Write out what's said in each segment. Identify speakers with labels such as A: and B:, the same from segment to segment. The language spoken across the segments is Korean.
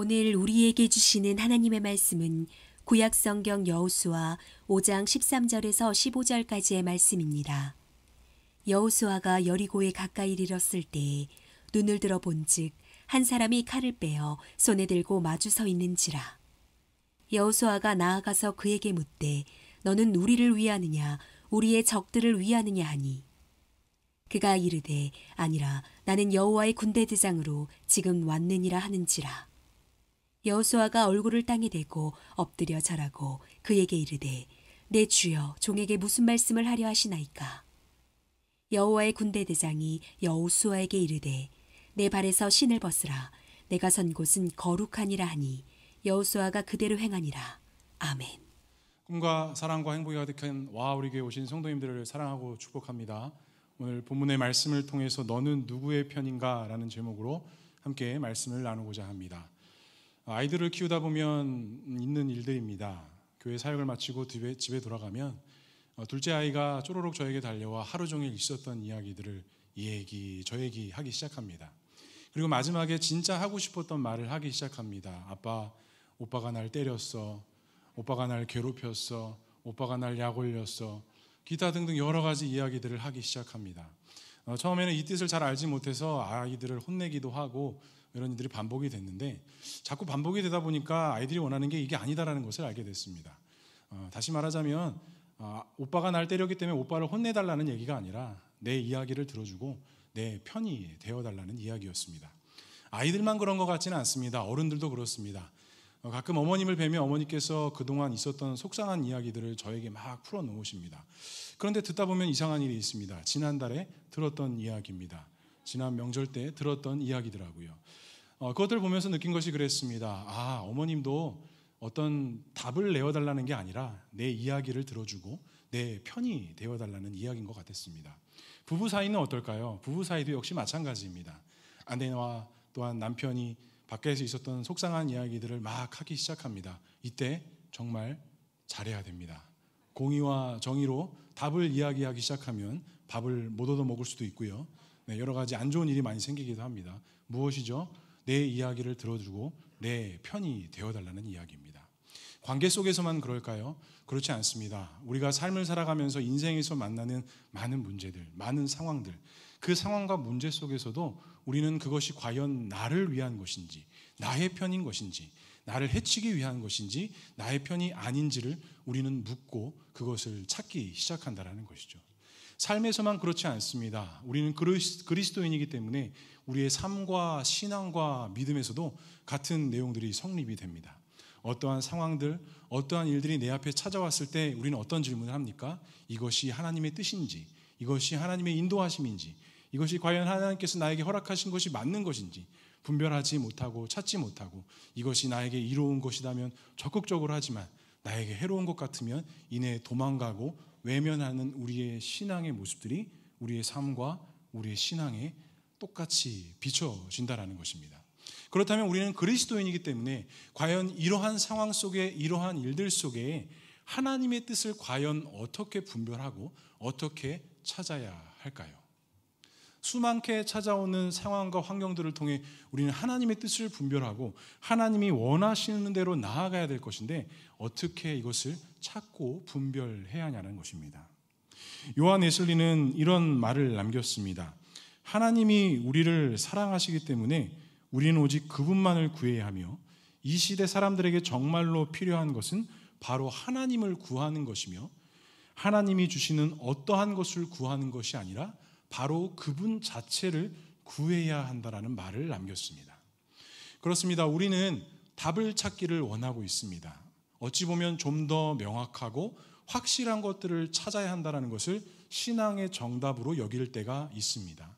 A: 오늘 우리에게 주시는 하나님의 말씀은 구약 성경 여호수와 5장 13절에서 15절까지의 말씀입니다. 여호수아가 여리고에 가까이 이르렀을 때 눈을 들어 본즉 한 사람이 칼을 빼어 손에 들고 마주 서 있는지라 여호수아가 나아가서 그에게 묻되 너는 우리를 위하느냐 우리의 적들을 위하느냐 하니 그가 이르되 아니라 나는 여호와의 군대 대장으로 지금 왔느니라 하는지라 여호수아가 얼굴을 땅에 대고 엎드려 절하고 그에게 이르되 내 주여 종에게 무슨 말씀을 하려 하시나이까 여호와의 군대 대장이 여호수아에게 이르되 내 발에서 신을 벗으라 내가 선 곳은 거룩하니라 하니 여호수아가 그대로 행하니라 아멘 꿈과 사랑과 행복이 가득한 와 우리 교회 오신 성도님들을 사랑하고 축복합니다 오늘 본문의 말씀을 통해서 너는 누구의 편인가라는 제목으로 함께 말씀을 나누고자 합니다 아이들을 키우다 보면 있는 일들입니다. 교회 사역을 마치고 집에, 돌아가면 어, 둘째 아이가 쪼로록 저에게 달려와 하루 종일 있었던 이야기들을 이 얘기 저 얘기 하기 시작합니다. 그리고 마지막에 진짜 하고 싶었던 말을 하기 시작합니다. 아빠, 오빠가 날 때렸어. 오빠가 날 괴롭혔어. 오빠가 날 약 올렸어. 기타 등등 여러 가지 이야기들을 하기 시작합니다. 어, 처음에는 이 뜻을 잘 알지 못해서 아이들을 혼내기도 하고 이런 일들이 반복이 됐는데 자꾸 반복이 되다 보니까 아이들이 원하는 게 이게 아니다라는 것을 알게 됐습니다. 어, 다시 말하자면 어, 오빠가 날 때렸기 때문에 오빠를 혼내달라는 얘기가 아니라 내 이야기를 들어주고 내 편이 되어달라는 이야기였습니다. 아이들만 그런 것 같지는 않습니다. 어른들도 그렇습니다. 어, 가끔 어머님을 뵈면 어머니께서 그동안 있었던 속상한 이야기들을 저에게 막 풀어놓으십니다. 그런데 듣다 보면 이상한 일이 있습니다. 지난달에 들었던 이야기입니다. 지난 명절 때 들었던 이야기더라고요. 어, 그것들을 보면서 느낀 것이 그랬습니다. 아, 어머님도 어떤 답을 내어달라는 게 아니라 내 이야기를 들어주고 내 편이 되어달라는 이야기인 것 같았습니다. 부부 사이는 어떨까요? 부부 사이도 역시 마찬가지입니다. 아내와 또한 남편이 밖에서 있었던 속상한 이야기들을 막 하기 시작합니다. 이때 정말 잘해야 됩니다. 공의와 정의로 답을 이야기하기 시작하면 밥을 못 얻어 먹을 수도 있고요. 네, 여러 가지 안 좋은 일이 많이 생기기도 합니다. 무엇이죠? 내 이야기를 들어주고 내 편이 되어달라는 이야기입니다. 관계 속에서만 그럴까요? 그렇지 않습니다. 우리가 삶을 살아가면서 인생에서 만나는 많은 문제들, 많은 상황들, 그 상황과 문제 속에서도 우리는 그것이 과연 나를 위한 것인지, 나의 편인 것인지, 나를 해치기 위한 것인지, 나의 편이 아닌지를 우리는 묻고 그것을 찾기 시작한다라는 것이죠. 삶에서만 그렇지 않습니다. 우리는 그리스도인이기 때문에 우리의 삶과 신앙과 믿음에서도 같은 내용들이 성립이 됩니다. 어떠한 상황들, 어떠한 일들이 내 앞에 찾아왔을 때 우리는 어떤 질문을 합니까? 이것이 하나님의 뜻인지, 이것이 하나님의 인도하심인지, 이것이 과연 하나님께서 나에게 허락하신 것이 맞는 것인지 분별하지 못하고 찾지 못하고 이것이 나에게 이로운 것이라면 적극적으로 하지만 나에게 해로운 것 같으면 이내 도망가고 외면하는 우리의 신앙의 모습들이 우리의 삶과 우리의 신앙에 똑같이 비춰진다라는 것입니다. 그렇다면 우리는 그리스도인이기 때문에 과연 이러한 상황 속에 이러한 일들 속에 하나님의 뜻을 과연 어떻게 분별하고 어떻게 찾아야 할까요? 수많게 찾아오는 상황과 환경들을 통해 우리는 하나님의 뜻을 분별하고 하나님이 원하시는 대로 나아가야 될 것인데 어떻게 이것을 찾고 분별해야 하냐는 것입니다. 요한 에슬리는 이런 말을 남겼습니다. 하나님이 우리를 사랑하시기 때문에 우리는 오직 그분만을 구해야 하며 이 시대 사람들에게 정말로 필요한 것은 바로 하나님을 구하는 것이며 하나님이 주시는 어떠한 것을 구하는 것이 아니라 바로 그분 자체를 구해야 한다라는 말을 남겼습니다. 그렇습니다. 우리는 답을 찾기를 원하고 있습니다. 어찌 보면 좀 더 명확하고 확실한 것들을 찾아야 한다라는 것을 신앙의 정답으로 여길 때가 있습니다.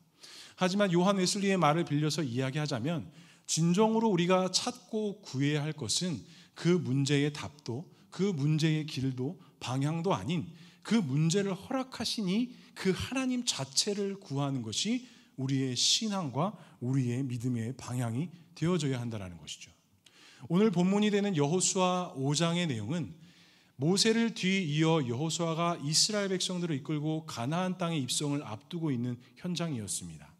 A: 하지만 요한 웨슬리의 말을 빌려서 이야기하자면 진정으로 우리가 찾고 구해야 할 것은 그 문제의 답도 그 문제의 길도 방향도 아닌 그 문제를 허락하시니 그 하나님 자체를 구하는 것이 우리의 신앙과 우리의 믿음의 방향이 되어져야 한다는 것이죠. 오늘 본문이 되는 여호수아 5장의 내용은 모세를 뒤이어 여호수아가 이스라엘 백성들을 이끌고 가나안 땅의 입성을 앞두고 있는 현장이었습니다.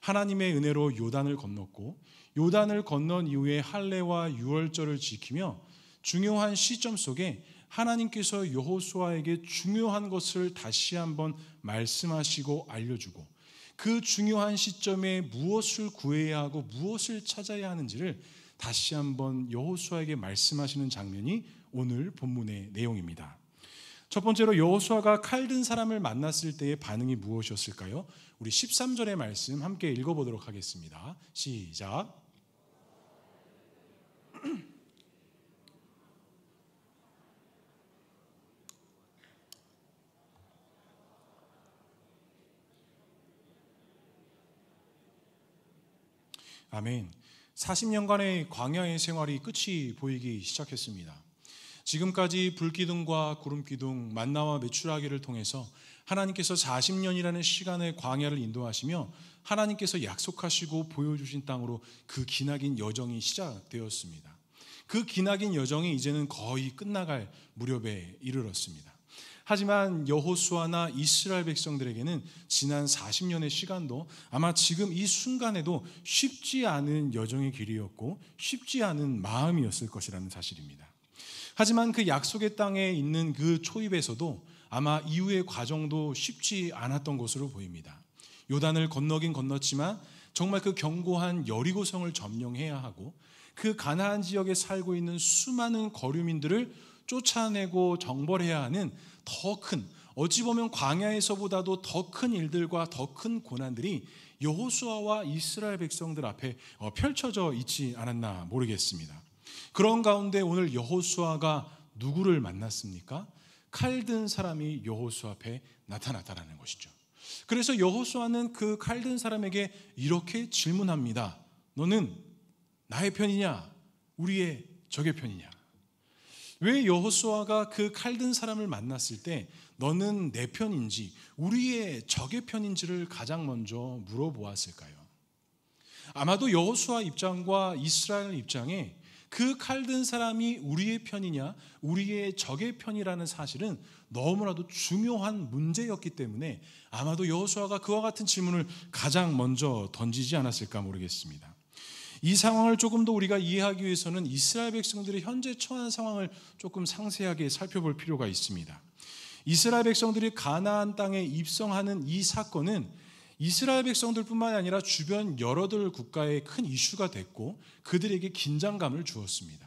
A: 하나님의 은혜로 요단을 건넜고 요단을 건넌 이후에 할례와 유월절을 지키며 중요한 시점 속에 하나님께서 여호수아에게 중요한 것을 다시 한번 말씀하시고 알려주고 그 중요한 시점에 무엇을 구해야 하고 무엇을 찾아야 하는지를 다시 한번 여호수아에게 말씀하시는 장면이 오늘 본문의 내용입니다. 첫 번째로 여호수아가 칼든 사람을 만났을 때의 반응이 무엇이었을까요? 우리 13절의 말씀 함께 읽어보도록 하겠습니다. 시작. 아멘. 40년간의 광야의 생활이 끝이 보이기 시작했습니다. 지금까지 불기둥과 구름기둥, 만나와 매출하기를 통해서 하나님께서 40년이라는 시간의 광야를 인도하시며 하나님께서 약속하시고 보여주신 땅으로 그 기나긴 여정이 시작되었습니다. 그 기나긴 여정이 이제는 거의 끝나갈 무렵에 이르렀습니다. 하지만 여호수아나 이스라엘 백성들에게는 지난 40년의 시간도 아마 지금 이 순간에도 쉽지 않은 여정의 길이었고 쉽지 않은 마음이었을 것이라는 사실입니다. 하지만 그 약속의 땅에 있는 그 초입에서도 아마 이후의 과정도 쉽지 않았던 것으로 보입니다. 요단을 건너긴 건넜지만 정말 그 견고한 여리고성을 점령해야 하고 그 가나안 지역에 살고 있는 수많은 거류민들을 쫓아내고 정벌해야 하는 더 큰, 어찌 보면 광야에서보다도 더 큰 일들과 더 큰 고난들이 여호수아와 이스라엘 백성들 앞에 어, 펼쳐져 있지 않았나 모르겠습니다. 그런 가운데 오늘 여호수아가 누구를 만났습니까? 칼든 사람이 여호수아 앞에 나타났다라는 것이죠. 그래서 여호수아는 그칼든 사람에게 이렇게 질문합니다. 너는 나의 편이냐? 우리의 적의 편이냐? 왜 여호수아가 그 칼든 사람을 만났을 때 너는 내 편인지 우리의 적의 편인지를 가장 먼저 물어보았을까요? 아마도 여호수아 입장과 이스라엘 입장에 그 칼든 사람이 우리의 편이냐, 우리의 적의 편이라는 사실은 너무나도 중요한 문제였기 때문에 아마도 여호수아가 그와 같은 질문을 가장 먼저 던지지 않았을까 모르겠습니다. 이 상황을 조금 더 우리가 이해하기 위해서는 이스라엘 백성들이 현재 처한 상황을 조금 상세하게 살펴볼 필요가 있습니다. 이스라엘 백성들이 가나안 땅에 입성하는 이 사건은 이스라엘 백성들뿐만 아니라 주변 여러들 국가에 큰 이슈가 됐고 그들에게 긴장감을 주었습니다.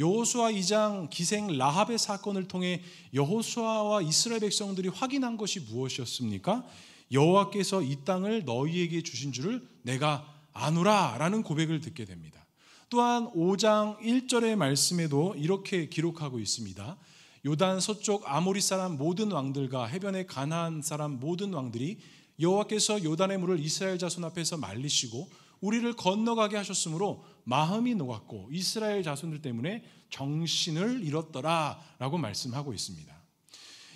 A: 여호수아 2장 기생 라합의 사건을 통해 여호수아와 이스라엘 백성들이 확인한 것이 무엇이었습니까? 여호와께서 이 땅을 너희에게 주신 줄을 내가 아노라라는 고백을 듣게 됩니다. 또한 5장 1절의 말씀에도 이렇게 기록하고 있습니다. 요단 서쪽 아모리 사람 모든 왕들과 해변의 가나안 사람 모든 왕들이 여호와께서 요단의 물을 이스라엘 자손 앞에서 말리시고 우리를 건너가게 하셨으므로 마음이 녹았고 이스라엘 자손들 때문에 정신을 잃었더라라고 말씀하고 있습니다.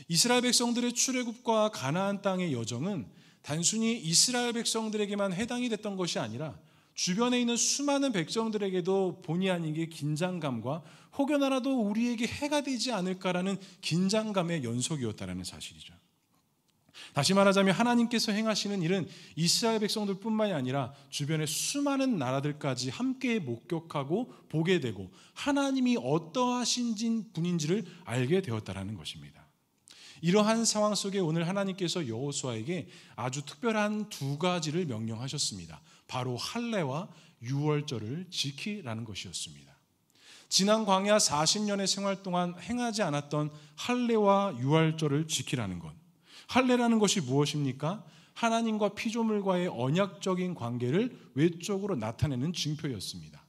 A: 이스라엘 백성들의 출애굽과 가나안 땅의 여정은 단순히 이스라엘 백성들에게만 해당이 됐던 것이 아니라 주변에 있는 수많은 백성들에게도 본의 아니게 긴장감과 혹여나라도 우리에게 해가 되지 않을까라는 긴장감의 연속이었다는 사실이죠. 다시 말하자면 하나님께서 행하시는 일은 이스라엘 백성들뿐만이 아니라 주변의 수많은 나라들까지 함께 목격하고 보게 되고 하나님이 어떠하신 분인지를 알게 되었다라는 것입니다. 이러한 상황 속에 오늘 하나님께서 여호수아에게 아주 특별한 두 가지를 명령하셨습니다. 바로 할례와 유월절을 지키라는 것이었습니다. 지난 광야 40년의 생활 동안 행하지 않았던 할례와 유월절을 지키라는 것. 할례라는 것이 무엇입니까? 하나님과 피조물과의 언약적인 관계를 외적으로 나타내는 징표였습니다.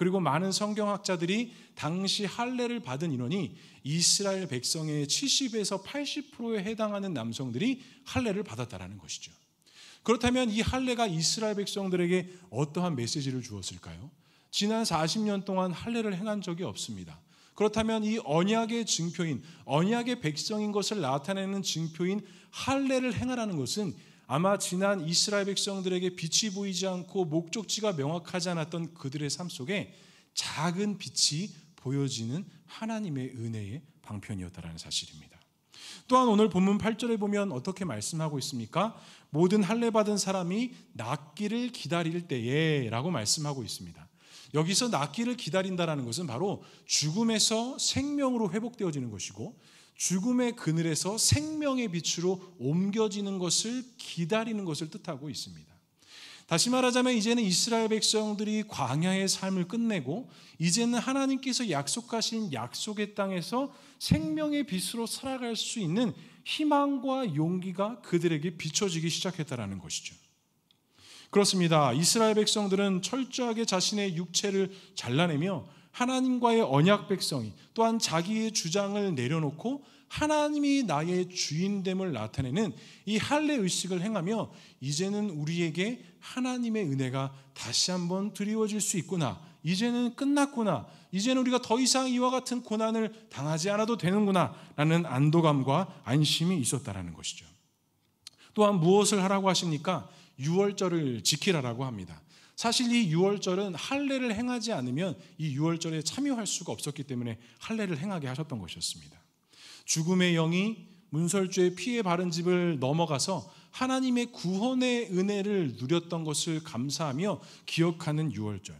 A: 그리고 많은 성경학자들이 당시 할례를 받은 인원이 이스라엘 백성의 70에서 80%에 해당하는 남성들이 할례를 받았다라는 것이죠. 그렇다면 이 할례가 이스라엘 백성들에게 어떠한 메시지를 주었을까요? 지난 40년 동안 할례를 행한 적이 없습니다. 그렇다면 이 언약의 증표인 언약의 백성인 것을 나타내는 증표인 할례를 행하라는 것은 아마 지난 이스라엘 백성들에게 빛이 보이지 않고 목적지가 명확하지 않았던 그들의 삶 속에 작은 빛이 보여지는 하나님의 은혜의 방편이었다라는 사실입니다. 또한 오늘 본문 8절에 보면 어떻게 말씀하고 있습니까? 모든 할례 받은 사람이 낫기를 기다릴 때에라고 말씀하고 있습니다. 여기서 낫기를 기다린다라는 것은 바로 죽음에서 생명으로 회복되어지는 것이고 죽음의 그늘에서 생명의 빛으로 옮겨지는 것을 기다리는 것을 뜻하고 있습니다. 다시 말하자면 이제는 이스라엘 백성들이 광야의 삶을 끝내고 이제는 하나님께서 약속하신 약속의 땅에서 생명의 빛으로 살아갈 수 있는 희망과 용기가 그들에게 비춰지기 시작했다라는 것이죠. 그렇습니다. 이스라엘 백성들은 철저하게 자신의 육체를 잘라내며 하나님과의 언약 백성이 또한 자기의 주장을 내려놓고 하나님이 나의 주인됨을 나타내는 이 할례 의식을 행하며 이제는 우리에게 하나님의 은혜가 다시 한번 드리워질 수 있구나. 이제는 끝났구나. 이제는 우리가 더 이상 이와 같은 고난을 당하지 않아도 되는구나. 라는 안도감과 안심이 있었다라는 것이죠. 또한 무엇을 하라고 하십니까? 유월절을 지키라라고 합니다. 사실 이 유월절은 할례를 행하지 않으면 이 유월절에 참여할 수가 없었기 때문에 할례를 행하게 하셨던 것이었습니다. 죽음의 영이 문설주의 피해 바른 집을 넘어가서 하나님의 구원의 은혜를 누렸던 것을 감사하며 기억하는 유월절.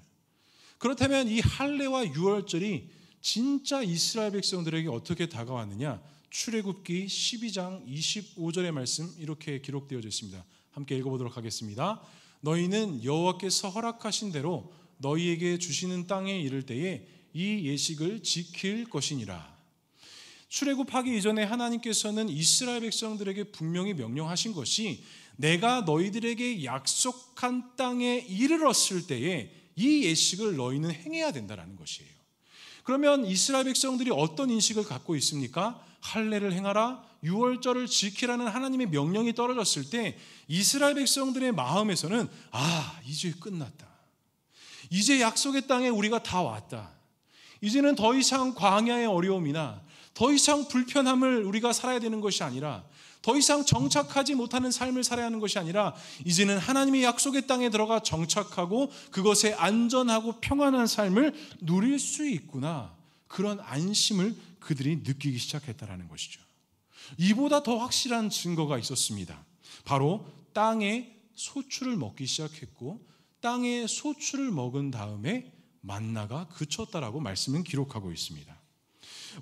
A: 그렇다면 이 할례와 유월절이 진짜 이스라엘 백성들에게 어떻게 다가왔느냐? 출애굽기 12장 25절의 말씀 이렇게 기록되어 있습니다. 함께 읽어보도록 하겠습니다. 너희는 여호와께서 허락하신 대로 너희에게 주시는 땅에 이를 때에 이 예식을 지킬 것이니라. 출애굽하기 이전에 하나님께서는 이스라엘 백성들에게 분명히 명령하신 것이 내가 너희들에게 약속한 땅에 이르렀을 때에 이 예식을 너희는 행해야 된다라는 것이에요. 그러면 이스라엘 백성들이 어떤 인식을 갖고 있습니까? 할례를 행하라, 유월절을 지키라는 하나님의 명령이 떨어졌을 때 이스라엘 백성들의 마음에서는 아, 이제 끝났다. 이제 약속의 땅에 우리가 다 왔다. 이제는 더 이상 광야의 어려움이나 더 이상 불편함을 우리가 살아야 되는 것이 아니라 더 이상 정착하지 못하는 삶을 살아야 하는 것이 아니라 이제는 하나님의 약속의 땅에 들어가 정착하고 그것에 안전하고 평안한 삶을 누릴 수 있구나. 그런 안심을 그들이 느끼기 시작했다라는 것이죠. 이보다 더 확실한 증거가 있었습니다. 바로 땅에 소출을 먹기 시작했고 땅에 소출을 먹은 다음에 만나가 그쳤다라고 말씀은 기록하고 있습니다.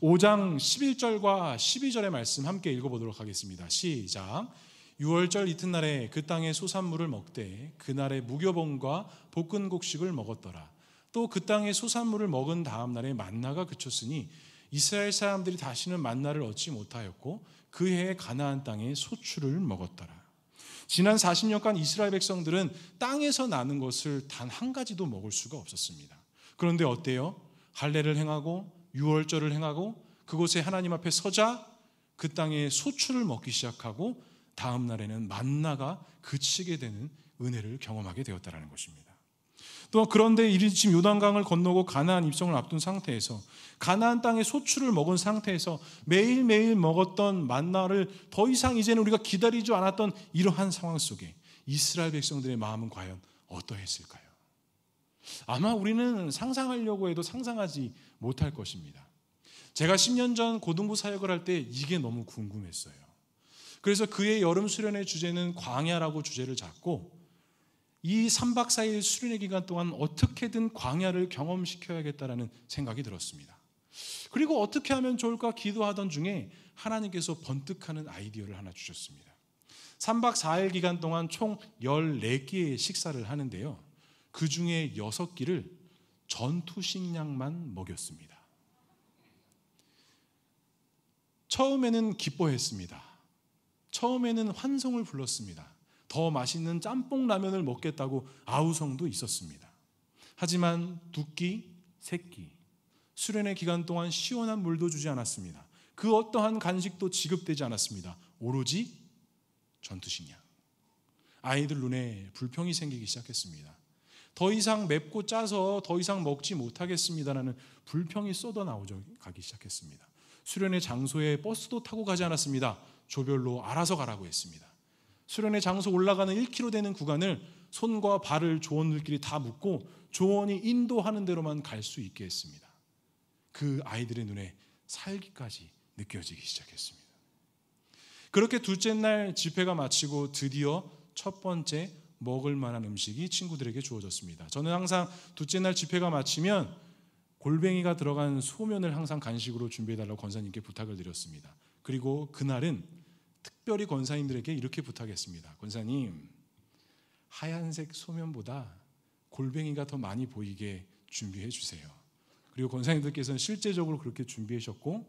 A: 5장 11절과 12절의 말씀 함께 읽어보도록 하겠습니다. 시작. 6월절 이튿날에 그 땅의 소산물을 먹되 그날의 무교봉과 볶은 곡식을 먹었더라. 또 그 땅의 소산물을 먹은 다음 날에 만나가 그쳤으니 이스라엘 사람들이 다시는 만나를 얻지 못하였고 그해 가나안 땅에 소출을 먹었더라. 지난 40년간 이스라엘 백성들은 땅에서 나는 것을 단 한 가지도 먹을 수가 없었습니다. 그런데 어때요? 할례를 행하고 유월절을 행하고 그곳에 하나님 앞에 서자 그 땅에 소출을 먹기 시작하고 다음 날에는 만나가 그치게 되는 은혜를 경험하게 되었다라는 것입니다. 또 그런데 이리 지금 요단강을 건너고 가나안 입성을 앞둔 상태에서 가나안 땅의 소출을 먹은 상태에서 매일매일 먹었던 만나를 더 이상 이제는 우리가 기다리지 않았던 이러한 상황 속에 이스라엘 백성들의 마음은 과연 어떠했을까요? 아마 우리는 상상하려고 해도 상상하지 못할 것입니다. 제가 10년 전 고등부 사역을 할 때 이게 너무 궁금했어요. 그래서 그의 여름 수련의 주제는 광야라고 주제를 잡고 이 3박 4일 수련의 기간 동안 어떻게든 광야를 경험시켜야겠다라는 생각이 들었습니다. 그리고 어떻게 하면 좋을까 기도하던 중에 하나님께서 번뜩하는 아이디어를 하나 주셨습니다. 3박 4일 기간 동안 총 14끼의 식사를 하는데요. 그 중에 6끼를 전투 식량만 먹였습니다. 처음에는 기뻐했습니다. 처음에는 환송을 불렀습니다. 더 맛있는 짬뽕 라면을 먹겠다고 아우성도 있었습니다. 하지만 두 끼, 세 끼, 수련의 기간 동안 시원한 물도 주지 않았습니다. 그 어떠한 간식도 지급되지 않았습니다. 오로지 전투식량. 아이들 눈에 불평이 생기기 시작했습니다. 더 이상 맵고 짜서 더 이상 먹지 못하겠습니다라는 불평이 쏟아 나오죠. 가기 시작했습니다. 수련의 장소에 버스도 타고 가지 않았습니다. 조별로 알아서 가라고 했습니다. 수련의 장소 올라가는 1km 되는 구간을 손과 발을 조원들끼리 다 묶고 조원이 인도하는 대로만 갈 수 있게 했습니다. 그 아이들의 눈에 살기까지 느껴지기 시작했습니다. 그렇게 둘째 날 집회가 마치고 드디어 첫 번째 먹을 만한 음식이 친구들에게 주어졌습니다. 저는 항상 둘째 날 집회가 마치면 골뱅이가 들어간 소면을 항상 간식으로 준비해달라고 권사님께 부탁을 드렸습니다. 그리고 그날은 특별히 권사님들에게 이렇게 부탁했습니다. 권사님, 하얀색 소면보다 골뱅이가 더 많이 보이게 준비해 주세요. 그리고 권사님들께서는 실제적으로 그렇게 준비하셨고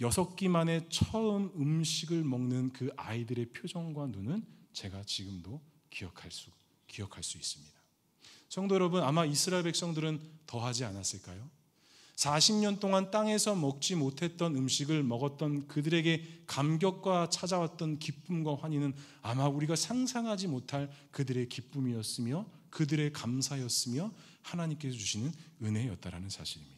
A: 여섯 끼만에 처음 음식을 먹는 그 아이들의 표정과 눈은 제가 지금도 기억할 수 기억할 수 있습니다. 성도 여러분 아마 이스라엘 백성들은 더하지 않았을까요? 40년 동안 땅에서 먹지 못했던 음식을 먹었던 그들에게 감격과 찾아왔던 기쁨과 환희는 아마 우리가 상상하지 못할 그들의 기쁨이었으며 그들의 감사였으며 하나님께서 주시는 은혜였다라는 사실입니다.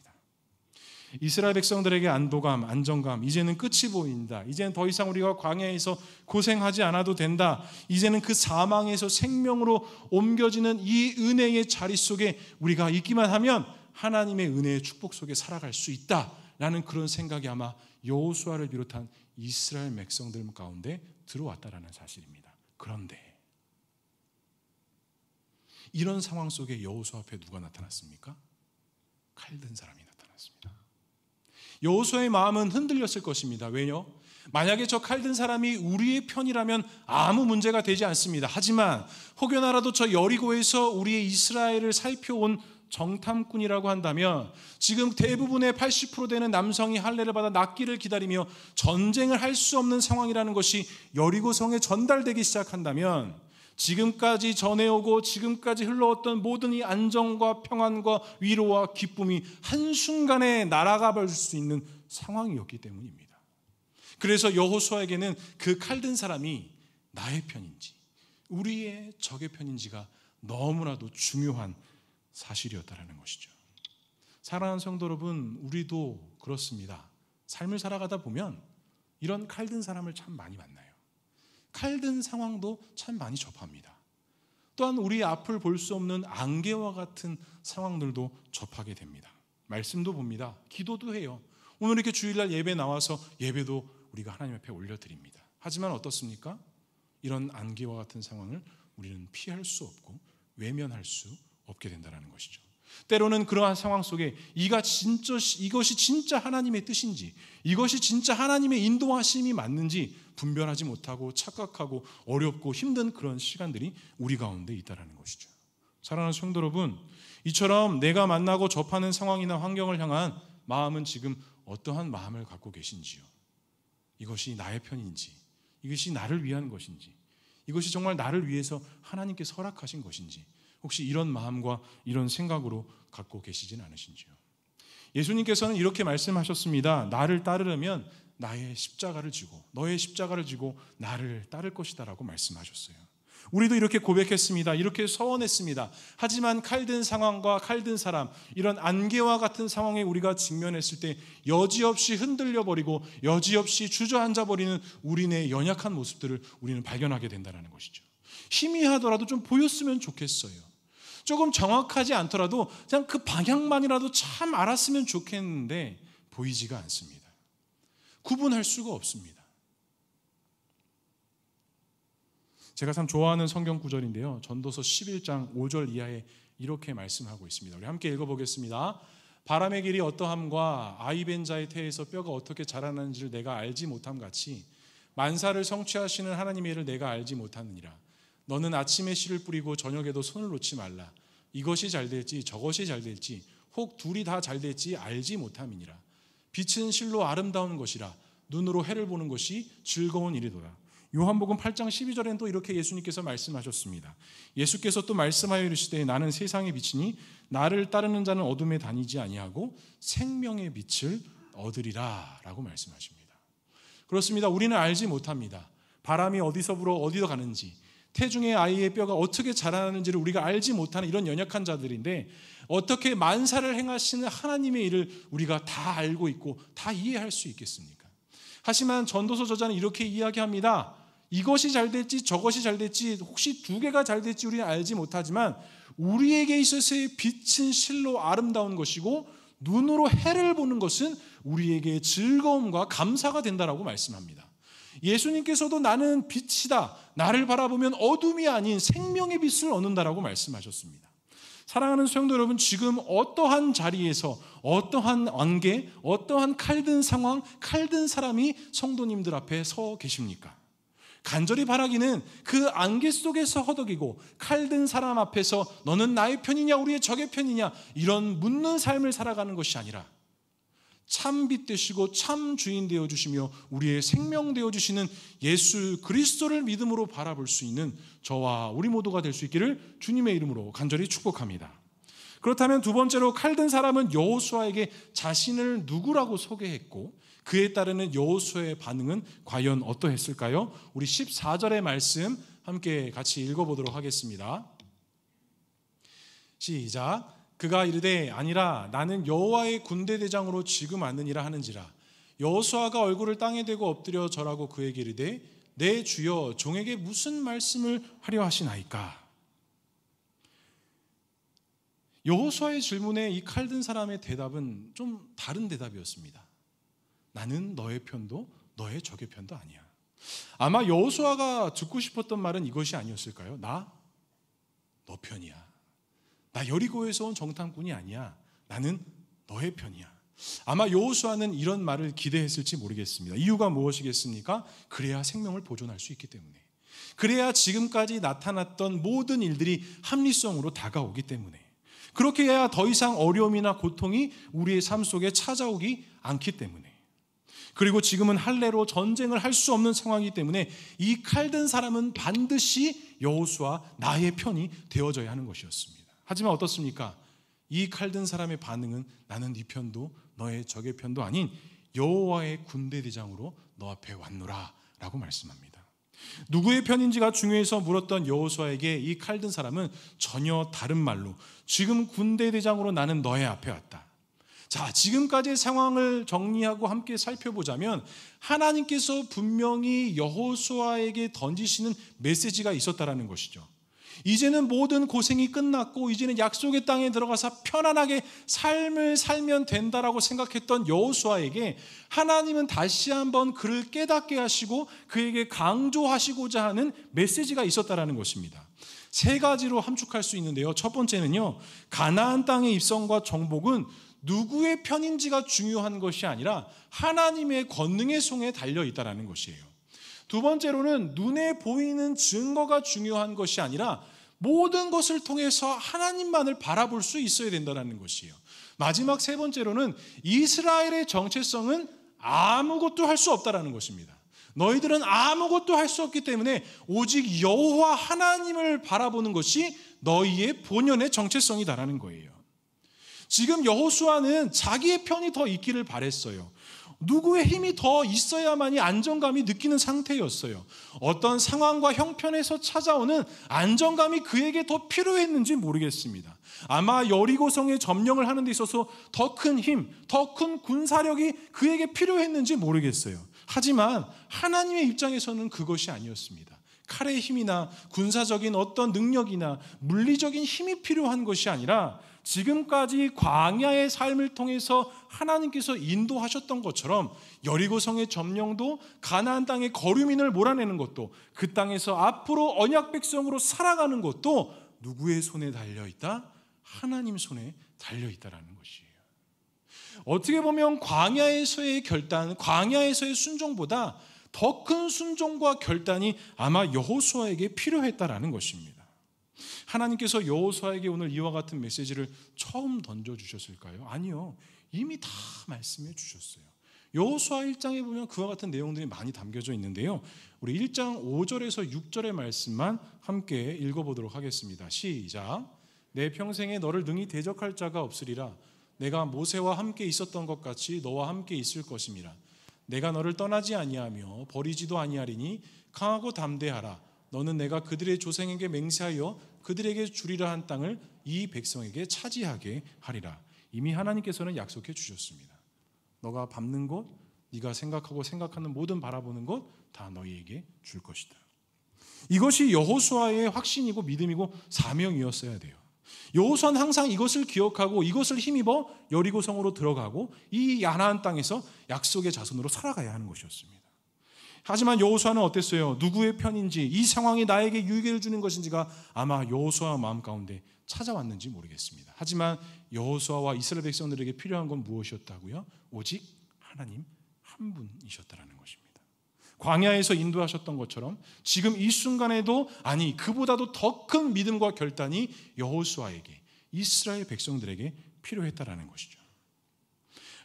A: 이스라엘 백성들에게 안도감, 안정감, 이제는 끝이 보인다. 이제는 더 이상 우리가 광야에서 고생하지 않아도 된다. 이제는 그 사망에서 생명으로 옮겨지는 이 은혜의 자리 속에 우리가 있기만 하면 하나님의 은혜의 축복 속에 살아갈 수 있다라는 그런 생각이 아마 여호수아를 비롯한 이스라엘 백성들 가운데 들어왔다라는 사실입니다. 그런데 이런 상황 속에 여호수아 앞에 누가 나타났습니까? 칼든 사람이 나타났습니다. 여호수아의 마음은 흔들렸을 것입니다. 왜요? 만약에 저칼든 사람이 우리의 편이라면 아무 문제가 되지 않습니다. 하지만 혹여나라도 저 여리고에서 우리의 이스라엘을 살펴온 정탐꾼이라고 한다면 지금 대부분의 80% 되는 남성이 할례를 받아 낫기를 기다리며 전쟁을 할 수 없는 상황이라는 것이 여리고성에 전달되기 시작한다면 지금까지 전해오고 지금까지 흘러왔던 모든 이 안정과 평안과 위로와 기쁨이 한순간에 날아가 버릴 수 있는 상황이었기 때문입니다. 그래서 여호수아에게는 그 칼든 사람이 나의 편인지 우리의 적의 편인지가 너무나도 중요한 사실이었다라는 것이죠. 사랑하는 성도 여러분, 우리도 그렇습니다. 삶을 살아가다 보면 이런 칼든 사람을 참 많이 만나요. 칼든 상황도 참 많이 접합니다. 또한 우리 앞을 볼 수 없는 안개와 같은 상황들도 접하게 됩니다. 말씀도 봅니다. 기도도 해요. 오늘 이렇게 주일날 예배 나와서 예배도 우리가 하나님 앞에 올려드립니다. 하지만 어떻습니까? 이런 안개와 같은 상황을 우리는 피할 수 없고 외면할 수 없게 된다는 것이죠. 때로는 그러한 상황 속에 이가 진짜 이것이 진짜 하나님의 뜻인지 이것이 진짜 하나님의 인도하심이 맞는지 분별하지 못하고 착각하고 어렵고 힘든 그런 시간들이 우리 가운데 있다라는 것이죠. 사랑하는 성도 여러분, 이처럼 내가 만나고 접하는 상황이나 환경을 향한 마음은 지금 어떠한 마음을 갖고 계신지요? 이것이 나의 편인지, 이것이 나를 위한 것인지, 이것이 정말 나를 위해서 하나님께 설악하신 것인지 혹시 이런 마음과 이런 생각으로 갖고 계시진 않으신지요? 예수님께서는 이렇게 말씀하셨습니다. 나를 따르려면 나의 십자가를 지고 너의 십자가를 지고 나를 따를 것이다라고 말씀하셨어요. 우리도 이렇게 고백했습니다. 이렇게 서원했습니다. 하지만 칼든 상황과 칼든 사람, 이런 안개와 같은 상황에 우리가 직면했을 때 여지없이 흔들려 버리고 여지없이 주저앉아 버리는 우리네 연약한 모습들을 우리는 발견하게 된다는 것이죠. 희미하더라도 좀 보였으면 좋겠어요. 조금 정확하지 않더라도 그냥 그 방향만이라도 참 알았으면 좋겠는데 보이지가 않습니다. 구분할 수가 없습니다. 제가 참 좋아하는 성경 구절인데요. 전도서 11장 5절 이하에 이렇게 말씀하고 있습니다. 우리 함께 읽어보겠습니다. 바람의 길이 어떠함과 아이벤자의 태에서 뼈가 어떻게 자라나는지를 내가 알지 못함 같이 만사를 성취하시는 하나님의 일을 내가 알지 못하느니라. 너는 아침에 씨를 뿌리고 저녁에도 손을 놓지 말라. 이것이 잘 될지 저것이 잘 될지 혹 둘이 다 잘 될지 알지 못함이니라. 빛은 실로 아름다운 것이라 눈으로 해를 보는 것이 즐거운 일이도다. 요한복음 8장 12절엔 또 이렇게 예수님께서 말씀하셨습니다. 예수께서 또 말씀하여 이르시되 나는 세상의 빛이니 나를 따르는 자는 어둠에 다니지 아니하고 생명의 빛을 얻으리라라고 말씀하십니다. 그렇습니다. 우리는 알지 못합니다. 바람이 어디서 불어 어디로 가는지 태중의 아이의 뼈가 어떻게 자라는지를 우리가 알지 못하는 이런 연약한 자들인데 어떻게 만사를 행하시는 하나님의 일을 우리가 다 알고 있고 다 이해할 수 있겠습니까? 하지만 전도서 저자는 이렇게 이야기합니다. 이것이 잘 될지 저것이 잘 될지 혹시 두 개가 잘 될지 우리는 알지 못하지만 우리에게 있어서의 빛은 실로 아름다운 것이고 눈으로 해를 보는 것은 우리에게 즐거움과 감사가 된다라고 말씀합니다. 예수님께서도 나는 빛이다. 나를 바라보면 어둠이 아닌 생명의 빛을 얻는다라고 말씀하셨습니다. 사랑하는 수영도 여러분, 지금 어떠한 자리에서 어떠한 안개, 어떠한 칼든 상황, 칼든 사람이 성도님들 앞에 서 계십니까? 간절히 바라기는 그 안개 속에서 허덕이고 칼든 사람 앞에서 너는 나의 편이냐 우리의 적의 편이냐 이런 묻는 삶을 살아가는 것이 아니라 참빛 되시고 참 주인 되어 주시며 우리의 생명 되어 주시는 예수 그리스도를 믿음으로 바라볼 수 있는 저와 우리 모두가 될 수 있기를 주님의 이름으로 간절히 축복합니다. 그렇다면 두 번째로 칼든 사람은 여호수아에게 자신을 누구라고 소개했고 그에 따르는 여호수아의 반응은 과연 어떠했을까요? 우리 14절의 말씀 함께 같이 읽어 보도록 하겠습니다. 시작 그가 이르되 아니라 나는 여호와의 군대 대장으로 지금 왔느니라 하는지라 여호수아가 얼굴을 땅에 대고 엎드려 절하고 그에게 이르되 내 주여 종에게 무슨 말씀을 하려 하시나이까 여호수아의 질문에 이 칼든 사람의 대답은 좀 다른 대답이었습니다. 나는 너의 편도 너의 적의 편도 아니야. 아마 여호수아가 듣고 싶었던 말은 이것이 아니었을까요? 나 너 편이야. 나 여리고에서 온 정탐꾼이 아니야. 나는 너의 편이야. 아마 여호수아는 이런 말을 기대했을지 모르겠습니다. 이유가 무엇이겠습니까? 그래야 생명을 보존할 수 있기 때문에. 그래야 지금까지 나타났던 모든 일들이 합리성으로 다가오기 때문에. 그렇게 해야 더 이상 어려움이나 고통이 우리의 삶 속에 찾아오기 않기 때문에. 그리고 지금은 할례로 전쟁을 할 수 없는 상황이기 때문에 이 칼든 사람은 반드시 여호수아 나의 편이 되어져야 하는 것이었습니다. 하지만 어떻습니까? 이칼든 사람의 반응은 나는 네 편도 너의 적의 편도 아닌 여호와의 군대 대장으로 너 앞에 왔노라라고 말씀합니다. 누구의 편인지가 중요해서 물었던 여호수아에게 이칼든 사람은 전혀 다른 말로 지금 군대 대장으로 나는 너의 앞에 왔다. 자, 지금까지의 상황을 정리하고 함께 살펴보자면 하나님께서 분명히 여호수아에게 던지시는 메시지가 있었다라는 것이죠. 이제는 모든 고생이 끝났고 이제는 약속의 땅에 들어가서 편안하게 삶을 살면 된다라고 생각했던 여호수아에게 하나님은 다시 한번 그를 깨닫게 하시고 그에게 강조하시고자 하는 메시지가 있었다라는 것입니다. 세 가지로 함축할 수 있는데요. 첫 번째는요. 가나안 땅의 입성과 정복은 누구의 편인지가 중요한 것이 아니라 하나님의 권능의 송에 달려 있다라는 것이에요. 두 번째로는 눈에 보이는 증거가 중요한 것이 아니라 모든 것을 통해서 하나님만을 바라볼 수 있어야 된다는 것이에요. 마지막 세 번째로는 이스라엘의 정체성은 아무것도 할 수 없다라는 것입니다. 너희들은 아무것도 할 수 없기 때문에 오직 여호와 하나님을 바라보는 것이 너희의 본연의 정체성이다라는 거예요. 지금 여호수아는 자기의 편이 더 있기를 바랬어요. 누구의 힘이 더 있어야만이 안정감이 느끼는 상태였어요. 어떤 상황과 형편에서 찾아오는 안정감이 그에게 더 필요했는지 모르겠습니다. 아마 여리고성의 점령을 하는 데 있어서 더 큰 힘, 더 큰 군사력이 그에게 필요했는지 모르겠어요. 하지만 하나님의 입장에서는 그것이 아니었습니다. 칼의 힘이나 군사적인 어떤 능력이나 물리적인 힘이 필요한 것이 아니라 지금까지 광야의 삶을 통해서 하나님께서 인도하셨던 것처럼 여리고성의 점령도 가나안 땅의 거류민을 몰아내는 것도 그 땅에서 앞으로 언약 백성으로 살아가는 것도 누구의 손에 달려 있다? 하나님 손에 달려 있다라는 것이에요. 어떻게 보면 광야에서의 결단, 광야에서의 순종보다 더 큰 순종과 결단이 아마 여호수아에게 필요했다라는 것입니다. 하나님께서 여호수아에게 오늘 이와 같은 메시지를 처음 던져 주셨을까요? 아니요. 이미 다 말씀해 주셨어요. 여호수아 1장에 보면 그와 같은 내용들이 많이 담겨져 있는데요. 우리 1장 5절에서 6절의 말씀만 함께 읽어 보도록 하겠습니다. 시작. 내 평생에 너를 능히 대적할 자가 없으리라. 내가 모세와 함께 있었던 것 같이 너와 함께 있을 것임이라. 내가 너를 떠나지 아니하며 버리지도 아니하리니 강하고 담대하라. 너는 내가 그들의 조상에게 맹세하여 그들에게 주리라 한 땅을 이 백성에게 차지하게 하리라. 이미 하나님께서는 약속해 주셨습니다. 너가 밟는 곳, 네가 생각하고 생각하는 모든 바라보는 것다 너희에게 줄 것이다. 이것이 여호수아의 확신이고 믿음이고 사명이었어야 돼요. 여호수아는 항상 이것을 기억하고 이것을 힘입어 여리고 성으로 들어가고 이 야나한 땅에서 약속의 자손으로 살아가야 하는 것이었습니다. 하지만 여호수아는 어땠어요? 누구의 편인지 이 상황이 나에게 유익을 주는 것인지가 아마 여호수아 마음 가운데 찾아왔는지 모르겠습니다. 하지만 여호수아와 이스라엘 백성들에게 필요한 건 무엇이었다고요? 오직 하나님 한 분이셨다라는 것입니다. 광야에서 인도하셨던 것처럼 지금 이 순간에도 아니 그보다도 더 큰 믿음과 결단이 여호수아에게 이스라엘 백성들에게 필요했다라는 것이죠.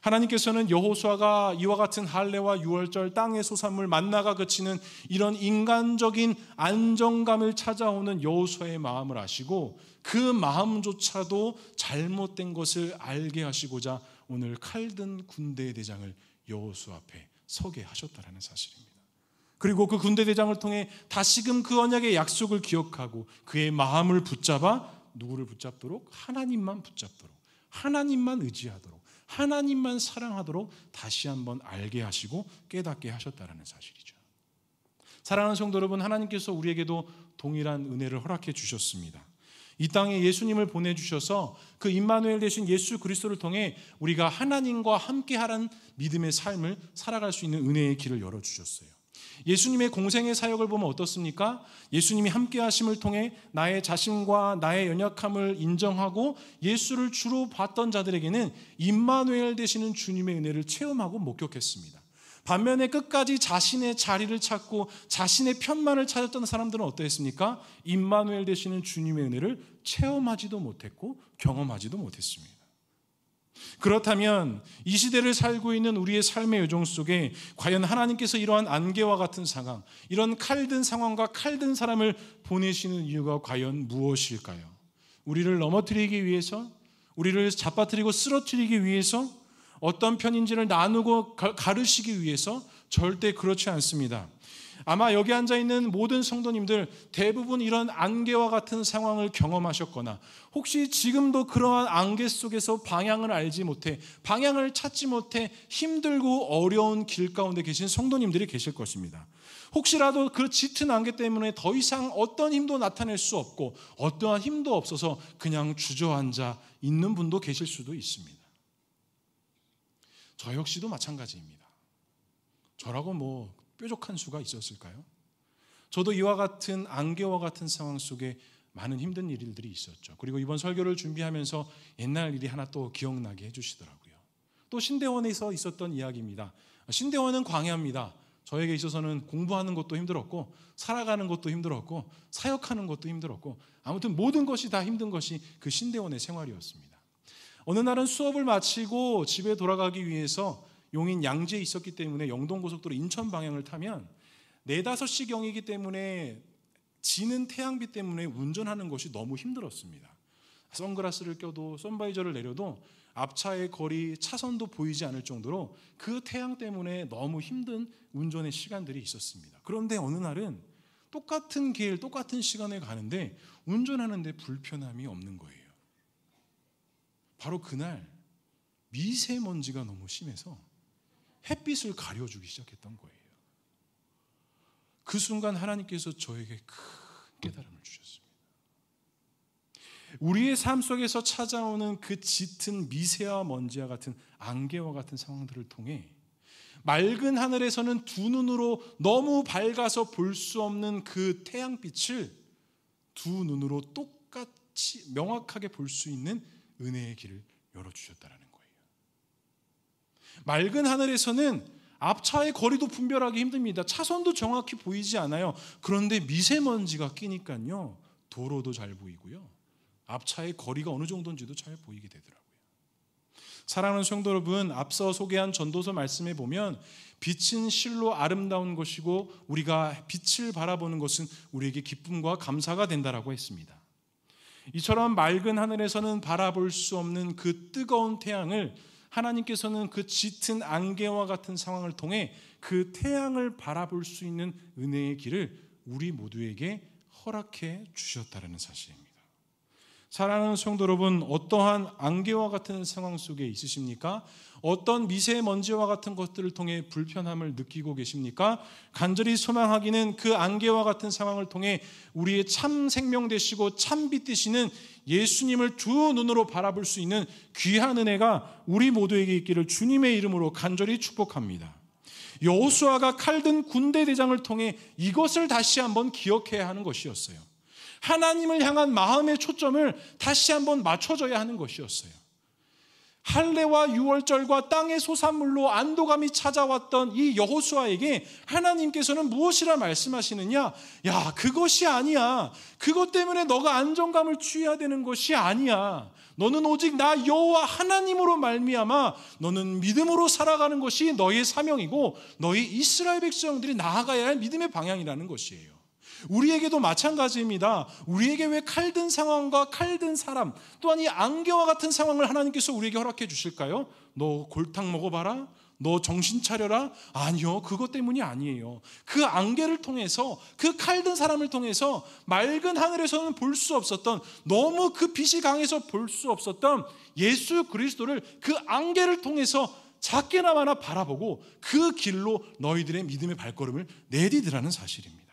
A: 하나님께서는 여호수아가 이와 같은 할례와 유월절 땅의 소산물 만나가 그치는 이런 인간적인 안정감을 찾아오는 여호수아의 마음을 아시고 그 마음조차도 잘못된 것을 알게 하시고자 오늘 칼든 군대 대장을 여호수아 앞에 서게 하셨다라는 사실입니다. 그리고 그 군대 대장을 통해 다시금 그 언약의 약속을 기억하고 그의 마음을 붙잡아 누구를 붙잡도록 하나님만 붙잡도록 하나님만 의지하도록 하나님만 사랑하도록 다시 한번 알게 하시고 깨닫게 하셨다라는 사실이죠. 사랑하는 성도 여러분, 하나님께서 우리에게도 동일한 은혜를 허락해 주셨습니다. 이 땅에 예수님을 보내 주셔서 그 임마누엘 대신 예수 그리스도를 통해 우리가 하나님과 함께 하라는 믿음의 삶을 살아갈 수 있는 은혜의 길을 열어 주셨어요. 예수님의 공생의 사역을 보면 어떻습니까? 예수님이 함께 하심을 통해 나의 자신과 나의 연약함을 인정하고 예수를 주로 봤던 자들에게는 임마누엘 되시는 주님의 은혜를 체험하고 목격했습니다. 반면에 끝까지 자신의 자리를 찾고 자신의 편만을 찾았던 사람들은 어떠했습니까? 임마누엘 되시는 주님의 은혜를 체험하지도 못했고 경험하지도 못했습니다. 그렇다면 이 시대를 살고 있는 우리의 삶의 요정 속에 과연 하나님께서 이러한 안개와 같은 상황, 이런 칼든 상황과 칼든 사람을 보내시는 이유가 과연 무엇일까요? 우리를 넘어뜨리기 위해서, 우리를 잡아뜨리고 쓰러뜨리기 위해서, 어떤 편인지를 나누고 가르치기 위해서 절대 그렇지 않습니다. 아마 여기 앉아 있는 모든 성도님들 대부분 이런 안개와 같은 상황을 경험하셨거나 혹시 지금도 그러한 안개 속에서 방향을 알지 못해 방향을 찾지 못해 힘들고 어려운 길 가운데 계신 성도님들이 계실 것입니다. 혹시라도 그 짙은 안개 때문에 더 이상 어떤 힘도 나타낼 수 없고 어떠한 힘도 없어서 그냥 주저앉아 있는 분도 계실 수도 있습니다. 저 역시도 마찬가지입니다. 저라고 뭐 뾰족한 수가 있었을까요? 저도 이와 같은 안개와 같은 상황 속에 많은 힘든 일들이 있었죠. 그리고 이번 설교를 준비하면서 옛날 일이 하나 또 기억나게 해주시더라고요. 또 신대원에서 있었던 이야기입니다. 신대원은 광야입니다. 저에게 있어서는 공부하는 것도 힘들었고, 살아가는 것도 힘들었고, 사역하는 것도 힘들었고, 아무튼 모든 것이 다 힘든 것이 그 신대원의 생활이었습니다. 어느 날은 수업을 마치고 집에 돌아가기 위해서 용인 양지에 있었기 때문에 영동고속도로 인천 방향을 타면 4, 5시경이기 때문에 지는 태양비 때문에 운전하는 것이 너무 힘들었습니다. 선글라스를 껴도 선바이저를 내려도 앞차의 거리, 차선도 보이지 않을 정도로 그 태양 때문에 너무 힘든 운전의 시간들이 있었습니다. 그런데 어느 날은 똑같은 길, 똑같은 시간에 가는데 운전하는데 불편함이 없는 거예요. 바로 그날 미세먼지가 너무 심해서 햇빛을 가려주기 시작했던 거예요. 그 순간 하나님께서 저에게 큰 깨달음을 주셨습니다. 우리의 삶 속에서 찾아오는 그 짙은 미세와 먼지와 같은 안개와 같은 상황들을 통해 맑은 하늘에서는 두 눈으로 너무 밝아서 볼 수 없는 그 태양빛을 두 눈으로 똑같이 명확하게 볼 수 있는 은혜의 길을 열어주셨다라는 맑은 하늘에서는 앞차의 거리도 분별하기 힘듭니다. 차선도 정확히 보이지 않아요. 그런데 미세먼지가 끼니까요. 도로도 잘 보이고요. 앞차의 거리가 어느 정도인지도 잘 보이게 되더라고요. 사랑하는 성도 여러분, 앞서 소개한 전도서 말씀에 보면 빛은 실로 아름다운 것이고 우리가 빛을 바라보는 것은 우리에게 기쁨과 감사가 된다라고 했습니다. 이처럼 맑은 하늘에서는 바라볼 수 없는 그 뜨거운 태양을 하나님께서는 그 짙은 안개와 같은 상황을 통해 그 태양을 바라볼 수 있는 은혜의 길을 우리 모두에게 허락해 주셨다는 사실입니다. 사랑하는 성도 여러분, 어떠한 안개와 같은 상황 속에 있으십니까? 어떤 미세먼지와 같은 것들을 통해 불편함을 느끼고 계십니까? 간절히 소망하기는 그 안개와 같은 상황을 통해 우리의 참 생명 되시고 참빛 되시는 예수님을 두 눈으로 바라볼 수 있는 귀한 은혜가 우리 모두에게 있기를 주님의 이름으로 간절히 축복합니다. 여호수아가 칼든 군대 대장을 통해 이것을 다시 한번 기억해야 하는 것이었어요. 하나님을 향한 마음의 초점을 다시 한번 맞춰줘야 하는 것이었어요. 할례와 유월절과 땅의 소산물로 안도감이 찾아왔던 이 여호수아에게 하나님께서는 무엇이라 말씀하시느냐? 야, 그것이 아니야. 그것 때문에 너가 안정감을 취해야 되는 것이 아니야. 너는 오직 나 여호와 하나님으로 말미암아 너는 믿음으로 살아가는 것이 너의 사명이고 너희 이스라엘 백성들이 나아가야 할 믿음의 방향이라는 것이에요. 우리에게도 마찬가지입니다. 우리에게 왜 칼든 상황과 칼든 사람, 또한 이 안개와 같은 상황을 하나님께서 우리에게 허락해 주실까요? 너 골탕 먹어봐라. 너 정신 차려라? 아니요. 그것 때문이 아니에요. 그 안개를 통해서, 그 칼든 사람을 통해서 맑은 하늘에서는 볼 수 없었던, 너무 그 빛이 강해서 볼 수 없었던 예수 그리스도를 그 안개를 통해서 작게나마나 바라보고 그 길로 너희들의 믿음의 발걸음을 내디드라는 사실입니다.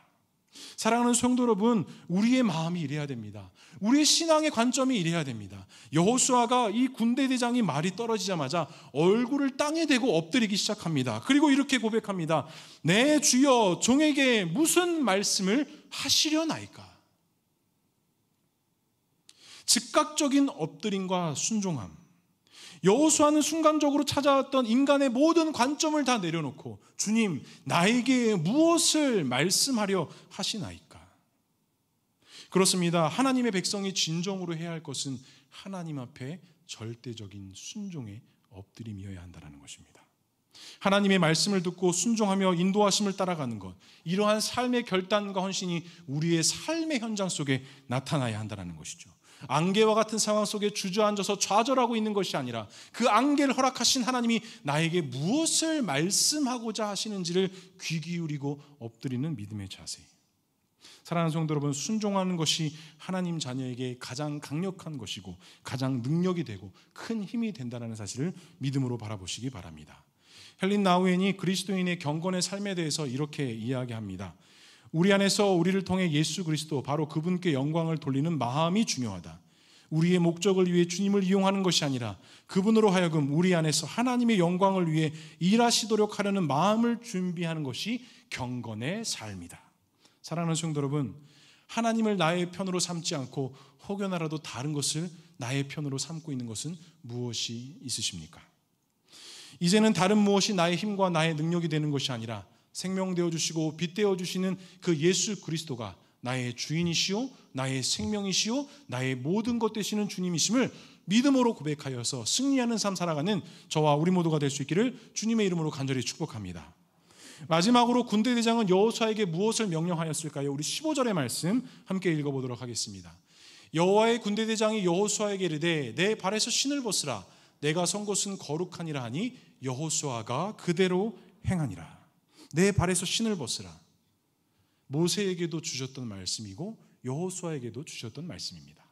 A: 사랑하는 성도 여러분, 우리의 마음이 이래야 됩니다. 우리의 신앙의 관점이 이래야 됩니다. 여호수아가 이 군대 대장이 말이 떨어지자마자 얼굴을 땅에 대고 엎드리기 시작합니다. 그리고 이렇게 고백합니다. 내 네, 주여 종에게 무슨 말씀을 하시려나이까? 즉각적인 엎드림과 순종함. 여호수아는 순간적으로 찾아왔던 인간의 모든 관점을 다 내려놓고 주님 나에게 무엇을 말씀하려 하시나이까? 그렇습니다. 하나님의 백성이 진정으로 해야 할 것은 하나님 앞에 절대적인 순종에 엎드림이어야 한다는 것입니다. 하나님의 말씀을 듣고 순종하며 인도하심을 따라가는 것, 이러한 삶의 결단과 헌신이 우리의 삶의 현장 속에 나타나야 한다는 것이죠. 안개와 같은 상황 속에 주저앉아서 좌절하고 있는 것이 아니라 그 안개를 허락하신 하나님이 나에게 무엇을 말씀하고자 하시는지를 귀 기울이고 엎드리는 믿음의 자세. 사랑하는 성도 여러분, 순종하는 것이 하나님 자녀에게 가장 강력한 것이고 가장 능력이 되고 큰 힘이 된다는 사실을 믿음으로 바라보시기 바랍니다. 헬린 나우엔이 그리스도인의 경건의 삶에 대해서 이렇게 이야기합니다. 우리 안에서 우리를 통해 예수 그리스도 바로 그분께 영광을 돌리는 마음이 중요하다. 우리의 목적을 위해 주님을 이용하는 것이 아니라 그분으로 하여금 우리 안에서 하나님의 영광을 위해 일하시도록 하려는 마음을 준비하는 것이 경건의 삶이다. 사랑하는 성도 여러분, 하나님을 나의 편으로 삼지 않고 혹여나라도 다른 것을 나의 편으로 삼고 있는 것은 무엇이 있으십니까? 이제는 다른 무엇이 나의 힘과 나의 능력이 되는 것이 아니라 생명 되어 주시고 빛 되어 주시는 그 예수 그리스도가 나의 주인이시오 나의 생명이시오 나의 모든 것 되시는 주님이심을 믿음으로 고백하여서 승리하는 삶 살아가는 저와 우리 모두가 될 수 있기를 주님의 이름으로 간절히 축복합니다. 마지막으로 군대 대장은 여호수아에게 무엇을 명령하였을까요? 우리 15절의 말씀 함께 읽어 보도록 하겠습니다. 여호와의 군대 대장이 여호수아에게 이르되 내 발에서 신을 벗으라 내가 선 곳은 거룩하니라 하니 여호수아가 그대로 행하니라. 내 발에서 신을 벗으라. 모세에게도 주셨던 말씀이고 여호수아에게도 주셨던 말씀입니다.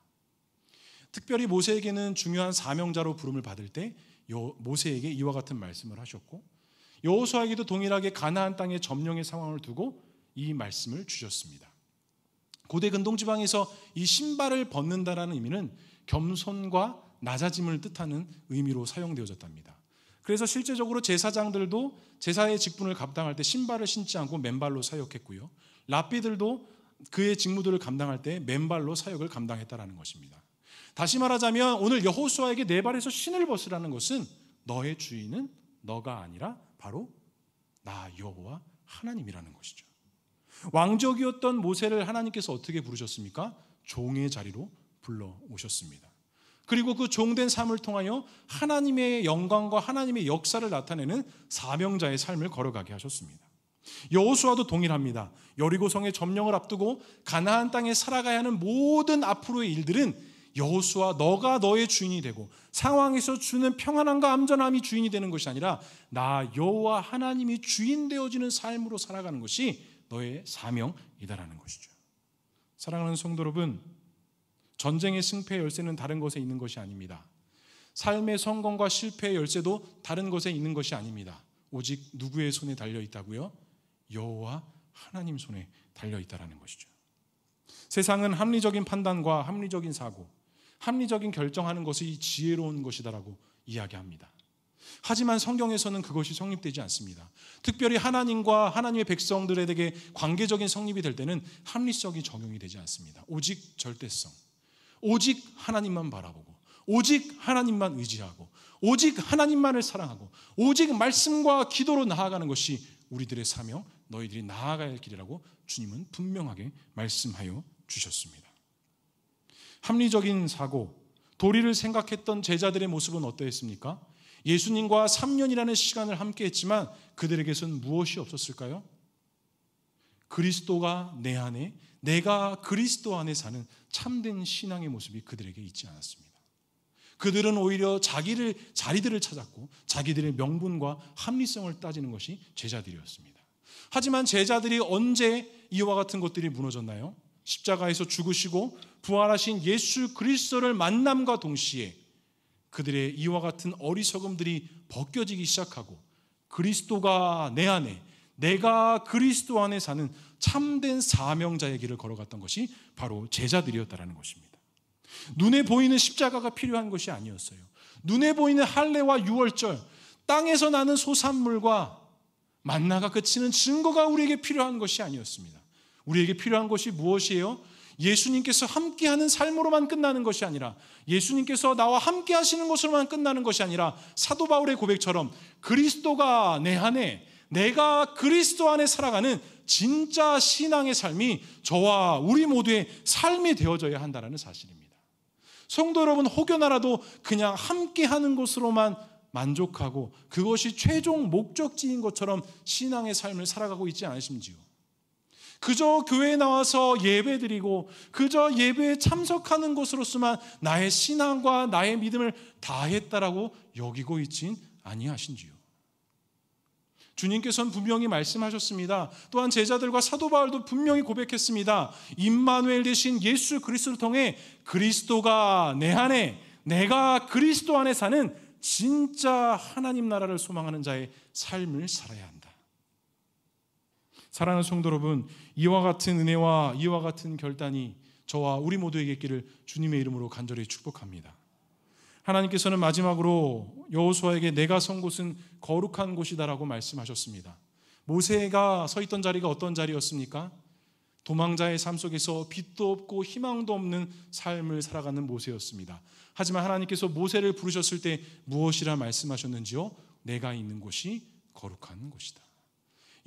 A: 특별히 모세에게는 중요한 사명자로 부름을 받을 때 모세에게 이와 같은 말씀을 하셨고 여호수아에게도 동일하게 가나안 땅의 점령의 상황을 두고 이 말씀을 주셨습니다. 고대 근동 지방에서 이 신발을 벗는다라는 의미는 겸손과 낮아짐을 뜻하는 의미로 사용되어졌답니다. 그래서 실제적으로 제사장들도 제사의 직분을 감당할 때 신발을 신지 않고 맨발로 사역했고요. 랍비들도 그의 직무들을 감당할 때 맨발로 사역을 감당했다라는 것입니다. 다시 말하자면 오늘 여호수아에게 네 발에서 신을 벗으라는 것은 너의 주인은 너가 아니라 바로 나 여호와 하나님이라는 것이죠. 왕족이었던 모세를 하나님께서 어떻게 부르셨습니까? 종의 자리로 불러 오셨습니다. 그리고 그 종된 삶을 통하여 하나님의 영광과 하나님의 역사를 나타내는 사명자의 삶을 걸어가게 하셨습니다. 여호수아도 동일합니다. 여리고성의 점령을 앞두고 가나안 땅에 살아가야 하는 모든 앞으로의 일들은 여호수아 너가 너의 주인이 되고 상황에서 주는 평안함과 안전함이 주인이 되는 것이 아니라 나 여호와 하나님이 주인 되어지는 삶으로 살아가는 것이 너의 사명이다라는 것이죠. 사랑하는 성도 여러분, 전쟁의 승패 열쇠는 다른 곳에 있는 것이 아닙니다. 삶의 성공과 실패의 열쇠도 다른 곳에 있는 것이 아닙니다. 오직 누구의 손에 달려 있다고요? 여호와 하나님 손에 달려 있다라는 것이죠. 세상은 합리적인 판단과 합리적인 사고, 합리적인 결정하는 것이 지혜로운 것이다라고 이야기합니다. 하지만 성경에서는 그것이 성립되지 않습니다. 특별히 하나님과 하나님의 백성들에게 관계적인 성립이 될 때는 합리성이 적용이 되지 않습니다. 오직 절대성. 오직 하나님만 바라보고, 오직 하나님만 의지하고, 오직 하나님만을 사랑하고, 오직 말씀과 기도로 나아가는 것이 우리들의 사명, 너희들이 나아가야 할 길이라고 주님은 분명하게 말씀하여 주셨습니다. 합리적인 사고, 도리를 생각했던 제자들의 모습은 어떠했습니까? 예수님과 3년이라는 시간을 함께 했지만 그들에게선 무엇이 없었을까요? 그리스도가 내 안에 내가 그리스도 안에 사는 참된 신앙의 모습이 그들에게 있지 않았습니다. 그들은 오히려 자기를 자리들을 찾았고 자기들의 명분과 합리성을 따지는 것이 제자들이었습니다. 하지만 제자들이 언제 이와 같은 것들이 무너졌나요? 십자가에서 죽으시고 부활하신 예수 그리스도를 만남과 동시에 그들의 이와 같은 어리석음들이 벗겨지기 시작하고 그리스도가 내 안에 내가 그리스도 안에 사는 참된 사명자의 길을 걸어갔던 것이 바로 제자들이었다라는 것입니다. 눈에 보이는 십자가가 필요한 것이 아니었어요. 눈에 보이는 할례와 유월절, 땅에서 나는 소산물과 만나가 그치는 증거가 우리에게 필요한 것이 아니었습니다. 우리에게 필요한 것이 무엇이에요? 예수님께서 함께하는 삶으로만 끝나는 것이 아니라 예수님께서 나와 함께 하시는 것으로만 끝나는 것이 아니라 사도 바울의 고백처럼 그리스도가 내 안에 내가 그리스도 안에 살아가는 진짜 신앙의 삶이 저와 우리 모두의 삶이 되어져야 한다는 사실입니다. 성도 여러분 혹여나라도 그냥 함께 하는 것으로만 만족하고 그것이 최종 목적지인 것처럼 신앙의 삶을 살아가고 있지 않으심지요. 그저 교회에 나와서 예배 드리고 그저 예배에 참석하는 것으로서만 나의 신앙과 나의 믿음을 다했다라고 여기고 있진 아니하신지요. 주님께서는 분명히 말씀하셨습니다. 또한 제자들과 사도 바울도 분명히 고백했습니다. 임마누엘 대신 예수 그리스도를 통해 그리스도가 내 안에 내가 그리스도 안에 사는 진짜 하나님 나라를 소망하는 자의 삶을 살아야 한다. 사랑하는 성도 여러분, 이와 같은 은혜와 이와 같은 결단이 저와 우리 모두에게 있기를 주님의 이름으로 간절히 축복합니다. 하나님께서는 마지막으로 여호수아에게 내가 선 곳은 거룩한 곳이다라고 말씀하셨습니다. 모세가 서 있던 자리가 어떤 자리였습니까? 도망자의 삶 속에서 빛도 없고 희망도 없는 삶을 살아가는 모세였습니다. 하지만 하나님께서 모세를 부르셨을 때 무엇이라 말씀하셨는지요? 내가 있는 곳이 거룩한 곳이다.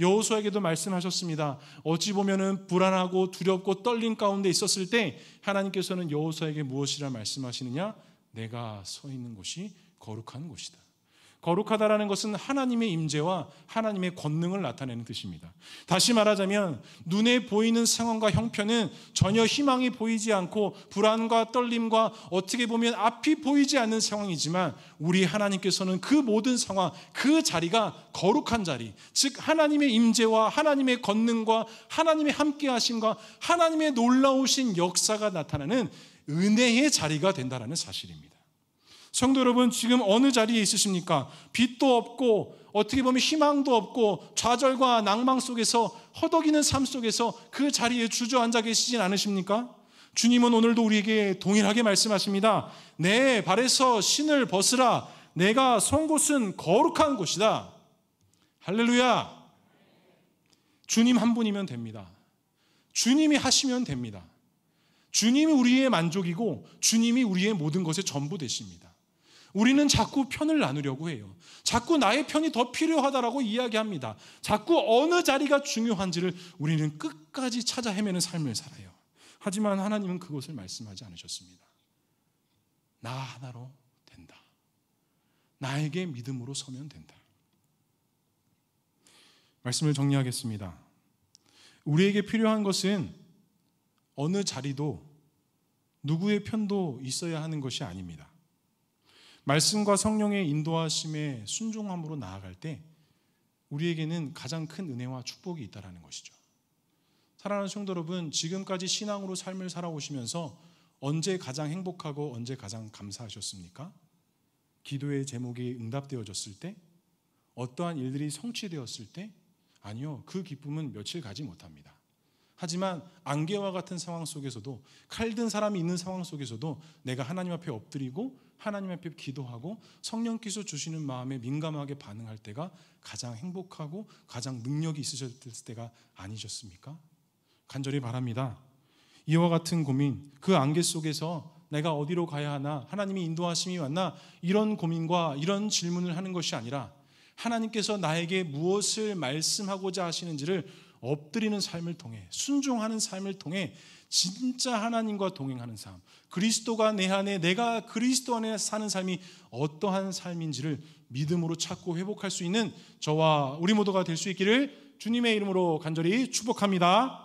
A: 여호수아에게도 말씀하셨습니다. 어찌 보면은 불안하고 두렵고 떨림 가운데 있었을 때 하나님께서는 여호수아에게 무엇이라 말씀하시느냐? 내가 서 있는 곳이 거룩한 곳이다. 거룩하다라는 것은 하나님의 임재와 하나님의 권능을 나타내는 뜻입니다. 다시 말하자면 눈에 보이는 상황과 형편은 전혀 희망이 보이지 않고 불안과 떨림과 어떻게 보면 앞이 보이지 않는 상황이지만 우리 하나님께서는 그 모든 상황, 그 자리가 거룩한 자리, 즉 하나님의 임재와 하나님의 권능과 하나님의 함께하심과 하나님의 놀라우신 역사가 나타나는 은혜의 자리가 된다라는 사실입니다. 성도 여러분, 지금 어느 자리에 있으십니까? 빛도 없고, 어떻게 보면 희망도 없고, 좌절과 낭망 속에서, 허덕이는 삶 속에서 그 자리에 주저앉아 계시진 않으십니까? 주님은 오늘도 우리에게 동일하게 말씀하십니다. 내 발에서 신을 벗으라. 내가 선 곳은 거룩한 곳이다. 할렐루야. 주님 한 분이면 됩니다. 주님이 하시면 됩니다. 주님이 우리의 만족이고 주님이 우리의 모든 것의 전부 되십니다. 우리는 자꾸 편을 나누려고 해요. 자꾸 나의 편이 더 필요하다라고 이야기합니다. 자꾸 어느 자리가 중요한지를 우리는 끝까지 찾아 헤매는 삶을 살아요. 하지만 하나님은 그것을 말씀하지 않으셨습니다. 나 하나로 된다. 나에게 믿음으로 서면 된다. 말씀을 정리하겠습니다. 우리에게 필요한 것은 어느 자리도 누구의 편도 있어야 하는 것이 아닙니다. 말씀과 성령의 인도하심에 순종함으로 나아갈 때 우리에게는 가장 큰 은혜와 축복이 있다라는 것이죠. 사랑하는 성도 여러분, 지금까지 신앙으로 삶을 살아오시면서 언제 가장 행복하고 언제 가장 감사하셨습니까? 기도의 제목이 응답되어졌을 때, 어떠한 일들이 성취되었을 때, 아니요, 그 기쁨은 며칠 가지 못합니다. 하지만 안개와 같은 상황 속에서도 칼든 사람이 있는 상황 속에서도 내가 하나님 앞에 엎드리고 하나님 앞에 기도하고 성령께서 주시는 마음에 민감하게 반응할 때가 가장 행복하고 가장 능력이 있으셨을 때가 아니셨습니까? 간절히 바랍니다. 이와 같은 고민, 그 안개 속에서 내가 어디로 가야 하나, 하나님이 인도하심이 왔나, 이런 고민과 이런 질문을 하는 것이 아니라 하나님께서 나에게 무엇을 말씀하고자 하시는지를 엎드리는 삶을 통해 순종하는 삶을 통해 진짜 하나님과 동행하는 삶, 그리스도가 내 안에 내가 그리스도 안에 사는 삶이 어떠한 삶인지를 믿음으로 찾고 회복할 수 있는 저와 우리 모두가 될 수 있기를 주님의 이름으로 간절히 축복합니다.